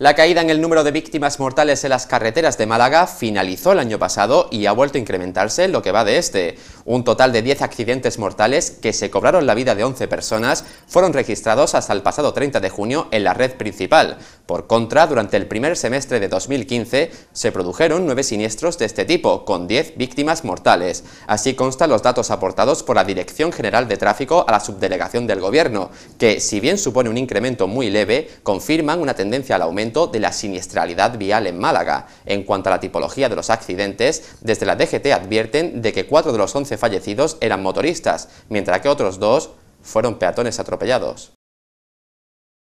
La caída en el número de víctimas mortales en las carreteras de Málaga finalizó el año pasado y ha vuelto a incrementarse lo que va de este. Un total de 10 accidentes mortales que se cobraron la vida de 11 personas fueron registrados hasta el pasado 30 de junio en la red principal. Por contra, durante el primer semestre de 2015 se produjeron 9 siniestros de este tipo, con 10 víctimas mortales. Así constan los datos aportados por la Dirección General de Tráfico a la Subdelegación del Gobierno, que, si bien supone un incremento muy leve, confirman una tendencia al aumento de la siniestralidad vial en Málaga. En cuanto a la tipología de los accidentes, desde la DGT advierten de que cuatro de los 11 fallecidos eran motoristas, mientras que otros dos fueron peatones atropellados.